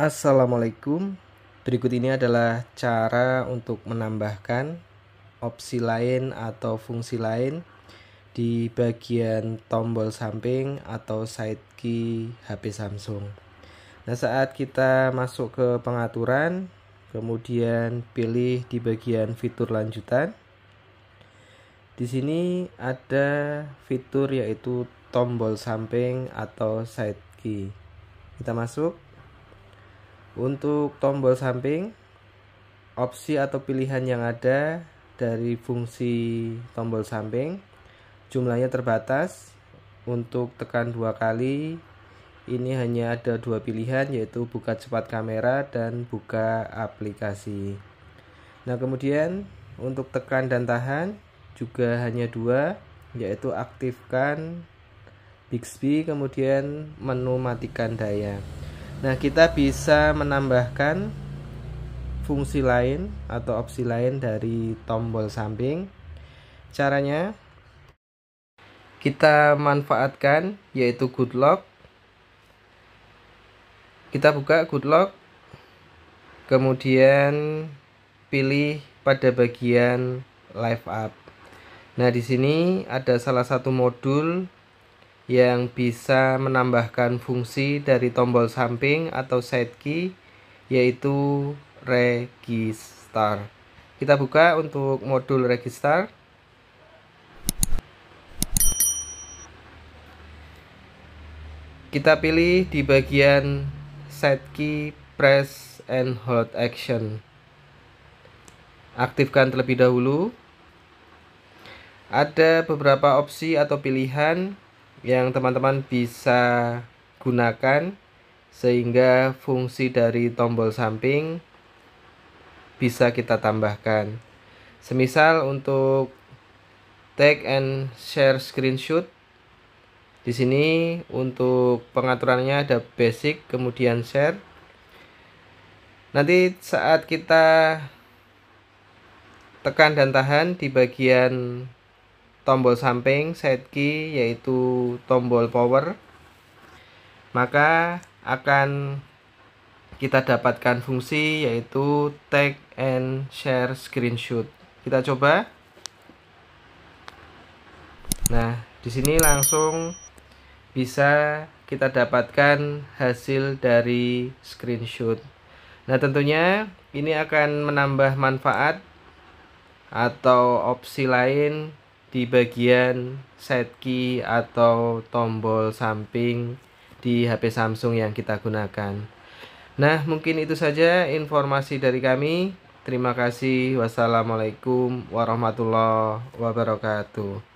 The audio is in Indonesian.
Assalamualaikum. Berikut ini adalah cara untuk menambahkan opsi lain atau fungsi lain di bagian tombol samping atau side key HP Samsung. Nah, saat kita masuk ke pengaturan, Kemudian pilih di bagian fitur lanjutan. Di sini ada fitur yaitu tombol samping atau side key. Kita masuk. Untuk tombol samping, opsi atau pilihan yang ada dari fungsi tombol samping jumlahnya terbatas. Untuk tekan dua kali ini hanya ada dua pilihan yaitu buka cepat kamera dan buka aplikasi. Nah, kemudian untuk tekan dan tahan juga hanya dua yaitu aktifkan Bixby kemudian menu matikan daya. Nah, kita bisa menambahkan fungsi lain atau opsi lain dari tombol samping. Caranya kita manfaatkan yaitu good lock kita buka good lock kemudian pilih pada bagian live up nah di sini ada salah satu modul yang bisa menambahkan fungsi dari tombol samping atau side key yaitu register kita buka untuk modul register kita pilih di bagian Set Key Press and Hold Action. Aktifkan terlebih dahulu. Ada beberapa opsi atau pilihan yang teman-teman bisa gunakan sehingga fungsi dari tombol samping bisa kita tambahkan. Semisal untuk take and share screenshot di sini untuk pengaturannya ada basic, kemudian share. Nanti saat kita tekan dan tahan di bagian tombol samping set key yaitu tombol power maka akan kita dapatkan fungsi yaitu tag and share screenshot. Kita coba. Nah, di sini langsung bisa kita dapatkan hasil dari screenshot. Nah, tentunya ini akan menambah manfaat atau opsi lain di bagian set key atau tombol samping di HP Samsung yang kita gunakan. Nah, mungkin itu saja informasi dari kami. Terima kasih. Wassalamualaikum warahmatullahi wabarakatuh.